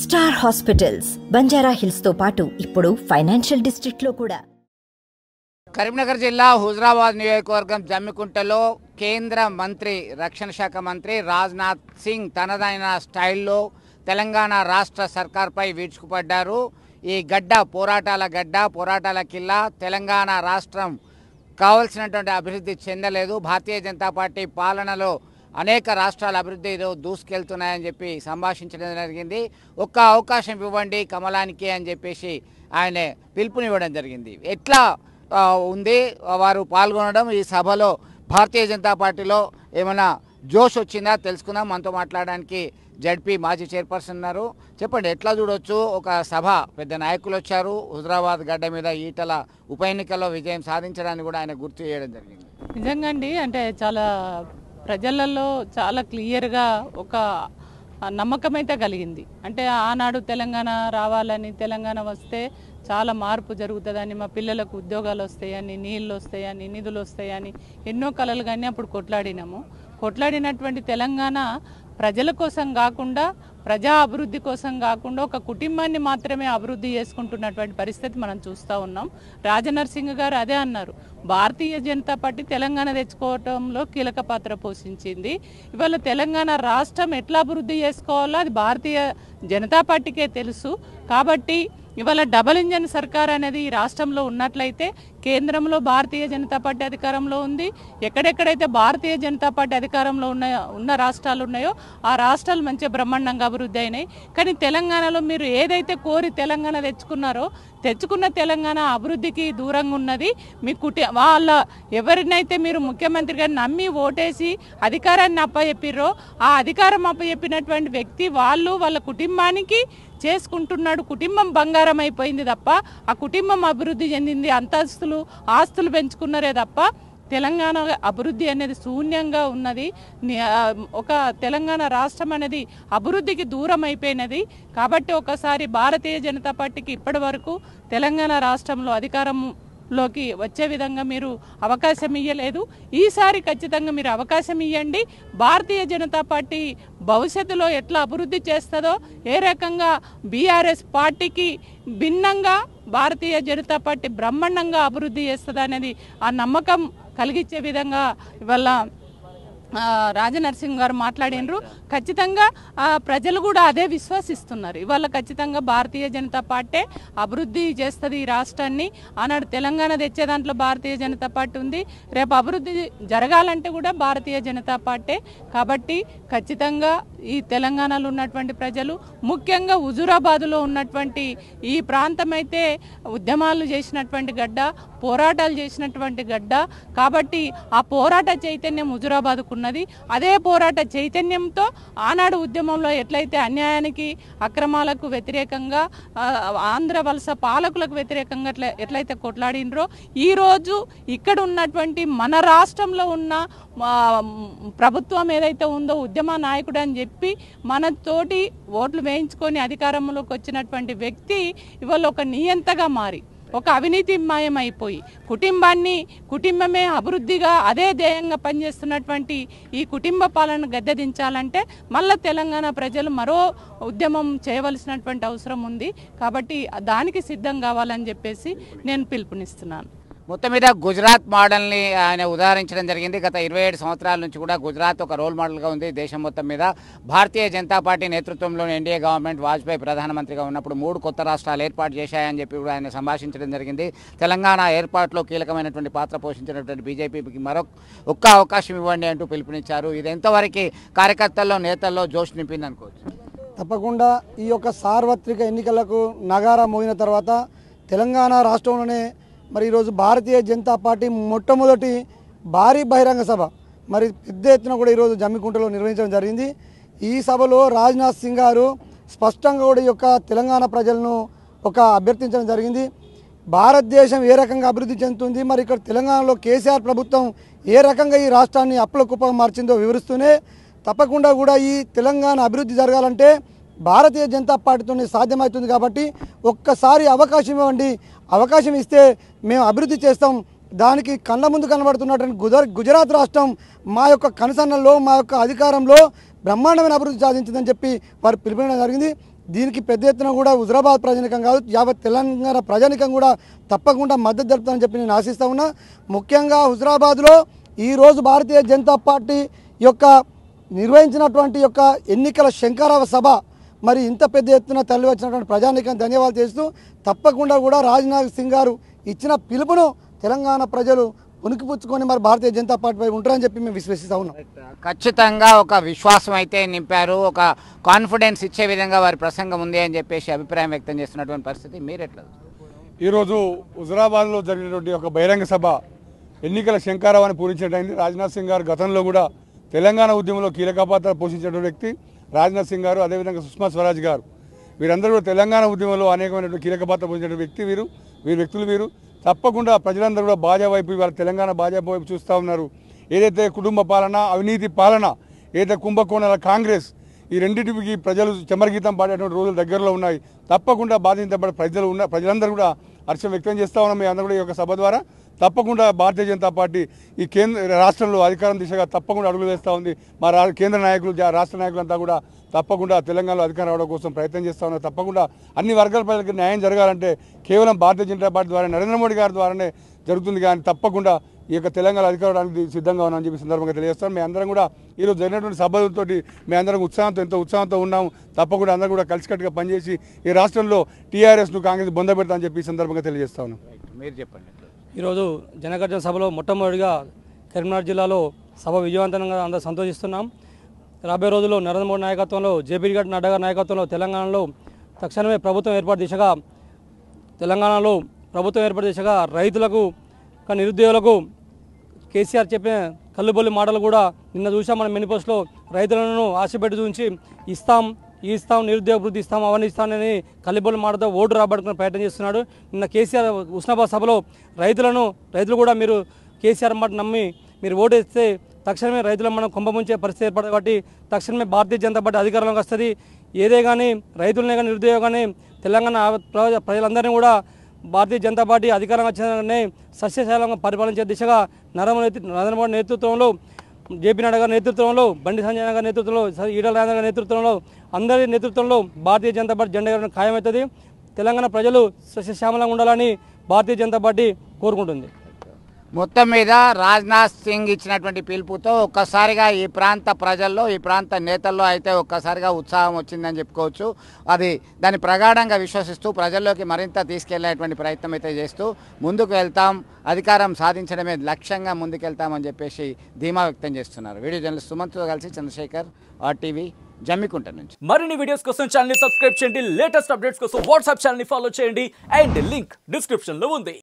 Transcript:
star hospitals Banjara హిల్స్తో పాటు ఇప్పుడు financial డిస్ట్రిక్ట్లో కూడా కరీంనగర్ జిల్లా హుజరాబాద్ నియోజకవర్గం జమ్మికుంటలో కేంద్ర మంత్రి రక్షణ శాఖ మంత్రి రాజ్నాథ్ సింగ్ తనదైన స్టైల్లో తెలంగాణ రాష్ట్ర సర్కార్పై వీడ్చుకుపడ్డారు ఈ గడ్డ పోరాటాల గడ్డ పోరాటాల కిల్లా తెలంగాణ రాష్ట్రం కావలసినటువంటి అభివృద్ధి చెందలేదు భారతీయ జనతా పార్టీ పాలనలో అనేక రాష్ట్రాల అభివృద్ధిలో దూసుకెళ్తున్నాయని చెప్పి సంభాషించడం జరిగింది ఒక్క అవకాశం ఇవ్వండి కమలానికి అని చెప్పేసి ఆయన పిలుపునివ్వడం జరిగింది ఎట్లా ఉంది వారు పాల్గొనడం ఈ సభలో భారతీయ జనతా పార్టీలో ఏమైనా జోష్ వచ్చిందా తెలుసుకుందాం మనతో మాట్లాడడానికి జడ్పీ మాజీ చైర్పర్సన్ ఉన్నారు చెప్పండి ఎట్లా చూడొచ్చు ఒక సభ పెద్ద నాయకులు వచ్చారు హుజరాబాద్ గడ్డ మీద ఈటల ఉప ఎన్నికల్లో విజయం సాధించడానికి కూడా ఆయన గుర్తు చేయడం జరిగింది నిజంగా అండి అంటే చాలా ప్రజలలో చాలా క్లియర్గా ఒక నమ్మకం అయితే కలిగింది అంటే ఆనాడు తెలంగాణ రావాలని తెలంగాణ వస్తే చాలా మార్పు జరుగుతుందని మా పిల్లలకు ఉద్యోగాలు వస్తాయని నీళ్ళు వస్తాయని నిధులు వస్తాయని ఎన్నో కళలు కానీ అప్పుడు కొట్లాడినాము కొట్లాడినటువంటి తెలంగాణ ప్రజల కోసం కాకుండా ప్రజా అభివృద్ధి కోసం కాకుండా ఒక కుటుంబాన్ని మాత్రమే అభివృద్ధి చేసుకుంటున్నటువంటి పరిస్థితి మనం చూస్తూ ఉన్నాం రాజనరసింహ గారు అదే అన్నారు భారతీయ జనతా పార్టీ తెలంగాణ తెచ్చుకోవటంలో కీలక పాత్ర పోషించింది ఇవాళ తెలంగాణ రాష్ట్రం ఎట్లా అభివృద్ధి చేసుకోవాలో అది భారతీయ జనతా పార్టీకే తెలుసు కాబట్టి ఇవాళ డబల్ ఇంజన్ సర్కార్ అనేది ఈ రాష్ట్రంలో ఉన్నట్లయితే కేంద్రంలో భారతీయ జనతా పార్టీ అధికారంలో ఉంది ఎక్కడెక్కడైతే భారతీయ జనతా పార్టీ అధికారంలో ఉన్న ఉన్న రాష్ట్రాలు ఉన్నాయో ఆ రాష్ట్రాలు మంచి బ్రహ్మాండంగా అభివృద్ధి అయినాయి కానీ తెలంగాణలో మీరు ఏదైతే కోరి తెలంగాణ తెచ్చుకున్నారో తెచ్చుకున్న తెలంగాణ అభివృద్ధికి దూరంగా ఉన్నది మీ కుటి వాళ్ళ ఎవరినైతే మీరు ముఖ్యమంత్రిగా నమ్మి ఓటేసి అధికారాన్ని అప్పచెప్పిర్రో ఆ అధికారం అప్పచెప్పినటువంటి వ్యక్తి వాళ్ళు వాళ్ళ కుటుంబానికి చేసుకుంటున్నాడు కుటుంబం బంగారం అయిపోయింది తప్ప ఆ కుటుంబం అభివృద్ధి చెందింది అంతస్తులు ఆస్తులు పెంచుకున్నారే తప్ప తెలంగాణ అభివృద్ధి అనేది శూన్యంగా ఉన్నది ఒక తెలంగాణ రాష్ట్రం అనేది అభివృద్ధికి దూరం అయిపోయినది కాబట్టి ఒకసారి భారతీయ జనతా పార్టీకి ఇప్పటి వరకు తెలంగాణ రాష్ట్రంలో అధికారం లోకి వచ్చే విధంగా మీరు అవకాశం ఇవ్వలేదు ఈసారి ఖచ్చితంగా మీరు అవకాశం ఇవ్వండి భారతీయ జనతా పార్టీ భవిష్యత్తులో ఎట్లా అభివృద్ధి చేస్తుందో ఏ రకంగా బీఆర్ఎస్ పార్టీకి భిన్నంగా భారతీయ జనతా పార్టీ బ్రహ్మాండంగా అభివృద్ధి చేస్తుంది అనేది ఆ నమ్మకం కలిగించే విధంగా ఇవాళ రాజనరసింహ్ గారు మాట్లాడినరు ఖచ్చితంగా ప్రజలు కూడా అదే విశ్వసిస్తున్నారు ఇవాళ ఖచ్చితంగా భారతీయ జనతా పార్టీ అభివృద్ధి చేస్తుంది ఈ రాష్ట్రాన్ని ఆనాడు తెలంగాణ తెచ్చే దాంట్లో భారతీయ జనతా పార్టీ ఉంది రేపు అభివృద్ధి జరగాలంటే కూడా భారతీయ జనతా పార్టీ కాబట్టి ఖచ్చితంగా ఈ తెలంగాణలో ఉన్నటువంటి ప్రజలు ముఖ్యంగా హుజూరాబాదులో ఉన్నటువంటి ఈ ప్రాంతమైతే ఉద్యమాలు చేసినటువంటి గడ్డ పోరాటాలు చేసినటువంటి గడ్డ కాబట్టి ఆ పోరాట చైతన్యం హుజూరాబాద్కు ఉన్నది అదే పోరాట చైతన్యంతో ఆనాడు ఉద్యమంలో ఎట్లయితే అన్యాయానికి అక్రమాలకు వ్యతిరేకంగా ఆంధ్ర వలస పాలకులకు వ్యతిరేకంగా ఎట్లయితే కొట్లాడినరో ఈరోజు ఇక్కడ ఉన్నటువంటి మన రాష్ట్రంలో ఉన్న ప్రభుత్వం ఏదైతే ఉందో ఉద్యమ నాయకుడు అని చెప్పి చెప్పి మనతోటి ఓట్లు వేయించుకొని అధికారంలోకి వచ్చినటువంటి వ్యక్తి ఇవాళ ఒక నియంతగా మారి ఒక మాయం అయిపోయి కుటుంబాన్ని కుటుంబమే అభివృద్ధిగా అదే ధ్యేయంగా పనిచేస్తున్నటువంటి ఈ కుటుంబ పాలన గద్దెదించాలంటే మళ్ళీ తెలంగాణ ప్రజలు మరో ఉద్యమం చేయవలసినటువంటి అవసరం ఉంది కాబట్టి దానికి సిద్ధం కావాలని చెప్పేసి నేను పిలుపునిస్తున్నాను మొత్తం మీద గుజరాత్ మోడల్ని ఆయన ఉదాహరించడం జరిగింది గత ఇరవై ఏడు సంవత్సరాల నుంచి కూడా గుజరాత్ ఒక రోల్ మోడల్గా ఉంది దేశం మొత్తం మీద భారతీయ జనతా పార్టీ నేతృత్వంలోని ఎన్డీఏ గవర్నమెంట్ వాజ్పేయి ప్రధానమంత్రిగా ఉన్నప్పుడు మూడు కొత్త రాష్ట్రాలు ఏర్పాటు చేశాయని చెప్పి కూడా ఆయన సంభాషించడం జరిగింది తెలంగాణ ఏర్పాటులో కీలకమైనటువంటి పాత్ర పోషించినటువంటి బీజేపీకి మరొక ఒక్క అవకాశం ఇవ్వండి అంటూ పిలుపునిచ్చారు ఇది ఎంతవరకు కార్యకర్తల్లో నేతల్లో జోష్ నింపింది అనుకోవచ్చు తప్పకుండా ఈ యొక్క సార్వత్రిక ఎన్నికలకు నగారా మోగిన తర్వాత తెలంగాణ రాష్ట్రంలోనే మరి ఈరోజు భారతీయ జనతా పార్టీ మొట్టమొదటి భారీ బహిరంగ సభ మరి పెద్ద ఎత్తున కూడా ఈరోజు జమ్మికుంటలో నిర్వహించడం జరిగింది ఈ సభలో రాజ్నాథ్ సింగ్ గారు స్పష్టంగా కూడా యొక్క తెలంగాణ ప్రజలను ఒక అభ్యర్థించడం జరిగింది భారతదేశం ఏ రకంగా అభివృద్ధి చెందుతుంది మరి ఇక్కడ తెలంగాణలో కేసీఆర్ ప్రభుత్వం ఏ రకంగా ఈ రాష్ట్రాన్ని అప్పుల కుప్పగా మార్చిందో వివరిస్తూనే తప్పకుండా కూడా ఈ తెలంగాణ అభివృద్ధి జరగాలంటే భారతీయ జనతా పార్టీతోనే సాధ్యమవుతుంది కాబట్టి ఒక్కసారి అవకాశం ఇవ్వండి అవకాశం ఇస్తే మేము అభివృద్ధి చేస్తాం దానికి కళ్ళ ముందు కనబడుతున్నటువంటి గుజరా గుజరాత్ రాష్ట్రం మా యొక్క కనుసన్నల్లో మా యొక్క అధికారంలో బ్రహ్మాండమైన అభివృద్ధి సాధించిందని చెప్పి వారు పిలిపించడం జరిగింది దీనికి పెద్ద ఎత్తున కూడా హుజరాబాద్ ప్రజానికం కాదు యావత్ తెలంగాణ ప్రజానికం కూడా తప్పకుండా మద్దతు జరుపుతానని చెప్పి నేను ఆశిస్తూ ఉన్నా ముఖ్యంగా హుజరాబాద్లో ఈరోజు భారతీయ జనతా పార్టీ యొక్క నిర్వహించినటువంటి యొక్క ఎన్నికల శంకరావ సభ మరి ఇంత పెద్ద ఎత్తున తరలి వచ్చినటువంటి ప్రజానికం ధన్యవాదాలు చేస్తూ తప్పకుండా కూడా రాజ్నాథ్ సింగ్ గారు ఇచ్చిన పిలుపును తెలంగాణ ప్రజలు ఉనికిపుచ్చుకొని మరి భారతీయ జనతా పార్టీపై ఉంటారని చెప్పి మేము విశ్వసిస్తా ఉన్నాం ఖచ్చితంగా ఒక విశ్వాసం అయితే నింపారు ఒక కాన్ఫిడెన్స్ ఇచ్చే విధంగా వారి ప్రసంగం ఉంది అని చెప్పేసి అభిప్రాయం వ్యక్తం చేస్తున్నటువంటి పరిస్థితి మీరు ఎట్లా ఈరోజు హుజరాబాద్లో జరిగినటువంటి ఒక బహిరంగ సభ ఎన్నికల శంకారావాన్ని పూరించినట్టయింది రాజ్నాథ్ సింగ్ గారు గతంలో కూడా తెలంగాణ ఉద్యమంలో కీలక పాత్ర పోషించినటువంటి వ్యక్తి రాజ్నాథ్ సింగ్ గారు అదేవిధంగా సుష్మా స్వరాజ్ గారు వీరందరూ తెలంగాణ ఉద్యమంలో అనేకమైనటువంటి కీలక పాత్ర పోషించిన వ్యక్తి వీరు వీరు వ్యక్తులు వీరు తప్పకుండా ప్రజలందరూ కూడా బాజా వైపు ఇవాళ తెలంగాణ బాజా వైపు చూస్తూ ఉన్నారు ఏదైతే కుటుంబ పాలన అవినీతి పాలన ఏదైతే కుంభకోణాల కాంగ్రెస్ ఈ రెండింటికి ప్రజలు చమరగీతం పాడేటువంటి రోజులు దగ్గరలో ఉన్నాయి తప్పకుండా బాధించబడే ప్రజలు ఉన్న ప్రజలందరూ కూడా హర్షం వ్యక్తం చేస్తూ ఉన్నాం మీ అందరూ కూడా ఈ యొక్క సభ ద్వారా తప్పకుండా భారతీయ జనతా పార్టీ ఈ కేంద్ర రాష్ట్రంలో అధికారం దిశగా తప్పకుండా అడుగులు వేస్తూ ఉంది మా కేంద్ర నాయకులు రాష్ట్ర నాయకులంతా కూడా తప్పకుండా తెలంగాణలో అధికారం అవడం కోసం ప్రయత్నం చేస్తా ఉన్నారు తప్పకుండా అన్ని వర్గాల ప్రజలకు న్యాయం జరగాలంటే కేవలం భారతీయ జనతా పార్టీ ద్వారా నరేంద్ర మోడీ గారి ద్వారానే జరుగుతుంది కానీ తప్పకుండా ఈ యొక్క తెలంగాణ అధికారానికి సిద్ధంగా ఉన్నామని చెప్పి సందర్భంగా తెలియజేస్తాను మేము అందరం కూడా ఈరోజు జరిగినటువంటి సభలతో మేము అందరం ఉత్సాహంతో ఎంతో ఉత్సాహంతో ఉన్నాము తప్పకుండా అందరం కూడా కలిసికట్టుగా పనిచేసి ఈ రాష్ట్రంలో టీఆర్ఎస్ను కాంగ్రెస్ బొంద పెడతామని చెప్పి సందర్భంగా తెలియజేస్తాను మీరు చెప్పండి ఈరోజు జనగర్జన సభలో మొట్టమొదటిగా కరీంనగర్ జిల్లాలో సభ విజయవంతంగా అందరూ సంతోషిస్తున్నాం రాబోయే రోజుల్లో నరేంద్ర మోడీ నాయకత్వంలో జేపీగఢ్ నడ్డా నాయకత్వంలో తెలంగాణలో తక్షణమే ప్రభుత్వం ఏర్పాటు దిశగా తెలంగాణలో ప్రభుత్వం ఏర్పాటు దిశగా రైతులకు నిరుద్యోగులకు కేసీఆర్ చెప్పిన కల్లుబొల్లి మాటలు కూడా నిన్న చూసాం మన మేనిఫెస్టోలో రైతులను ఆశపెట్టి చూసి ఇస్తాం ఇస్తాం నిరుద్యోగ వృద్ధి ఇస్తాం అవన్నీ ఇస్తానని కల్లిబొల్లి మాటతో ఓటు రాబట్టుకునే ప్రయత్నం చేస్తున్నాడు నిన్న కేసీఆర్ ఉస్నాబాద్ సభలో రైతులను రైతులు కూడా మీరు కేసీఆర్ మాట నమ్మి మీరు ఓటు వేస్తే తక్షణమే రైతులను మనం కుంభముంచే పరిస్థితి ఏర్పడదు కాబట్టి తక్షణమే భారతీయ జనతా పార్టీ అధికారంలోకి వస్తుంది ఏదే కానీ రైతులనే కానీ నిరుద్యోగాన్ని తెలంగాణ ప్రజలందరినీ కూడా భారతీయ జనతా పార్టీ అధికారం వచ్చిన సస్యశాలంగా పరిపాలించే దిశగా నరేంద్ర నరేంద్ర మోడీ నేతృత్వంలో జేపీ నడ్డా గారి నేతృత్వంలో బండి సంజయ్ గారి నేతృత్వంలో ఈడల రాజేంద్ర గారి నేతృత్వంలో అందరి నేతృత్వంలో భారతీయ జనతా పార్టీ జెండా ఖాయమవుతుంది తెలంగాణ ప్రజలు సస్యశ్యామలంగా ఉండాలని భారతీయ జనతా పార్టీ కోరుకుంటుంది మొత్తం మీద రాజ్నాథ్ సింగ్ ఇచ్చినటువంటి పిలుపుతో ఒక్కసారిగా ఈ ప్రాంత ప్రజల్లో ఈ ప్రాంత నేతల్లో అయితే ఒక్కసారిగా ఉత్సాహం వచ్చిందని చెప్పుకోవచ్చు అది దాన్ని ప్రగాఢంగా విశ్వసిస్తూ ప్రజల్లోకి మరింత తీసుకెళ్లేటువంటి ప్రయత్నం అయితే చేస్తూ ముందుకు వెళ్తాం అధికారం సాధించడమే లక్ష్యంగా ముందుకెళ్తామని చెప్పేసి ధీమా వ్యక్తం చేస్తున్నారు వీడియో జర్నలిస్ట్ సుమంత్తో కలిసి చంద్రశేఖర్ ఆర్టీవీ జమ్మికుంట నుంచి మరిన్ని వీడియోస్ కోసం ఛానల్ సబ్స్క్రైబ్ చేయండి లేటెస్ట్ అప్డేట్స్ కోసం వాట్సాప్ ఛానల్ ఫాలో చేయండి అండ్ లింక్ డిస్క్రిప్షన్లో ఉంది